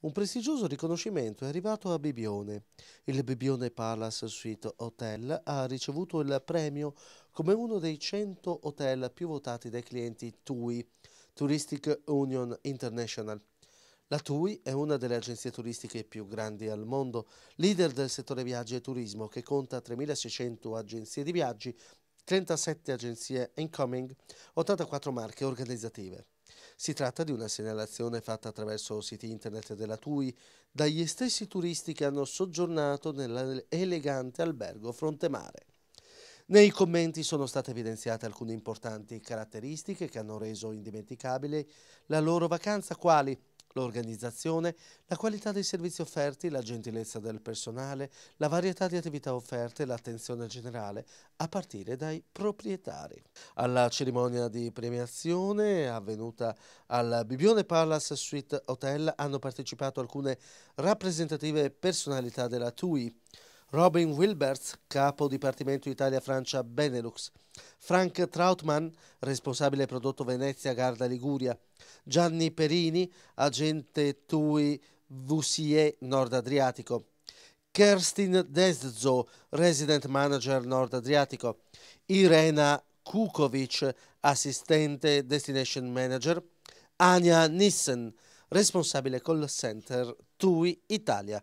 Un prestigioso riconoscimento è arrivato a Bibione. Il Bibione Palace Suite Hotel ha ricevuto il premio come uno dei 100 hotel più votati dai clienti TUI, Touristic Union International. La TUI è una delle agenzie turistiche più grandi al mondo, leader del settore viaggi e turismo che conta 3.600 agenzie di viaggi, 37 agenzie incoming, 84 marche organizzative. Si tratta di una segnalazione fatta attraverso siti internet della TUI dagli stessi turisti che hanno soggiornato nell'elegante albergo Frontemare. Nei commenti sono state evidenziate alcune importanti caratteristiche che hanno reso indimenticabile la loro vacanza, quali l'organizzazione, la qualità dei servizi offerti, la gentilezza del personale, la varietà di attività offerte e l'attenzione generale, a partire dai proprietari. Alla cerimonia di premiazione avvenuta al Bibione Palace Suite Hotel hanno partecipato alcune rappresentative personalità della TUI, Robin Wilberts, capo Dipartimento Italia-Francia Benelux, Frank Trautmann, responsabile prodotto Venezia Garda Liguria, Gianni Perini, agente TUI VCE Nord Adriatico, Kerstin Dezzo, resident manager Nord Adriatico, Irena Kukovic, assistente destination manager, Anja Nissen, responsabile call center TUI Italia.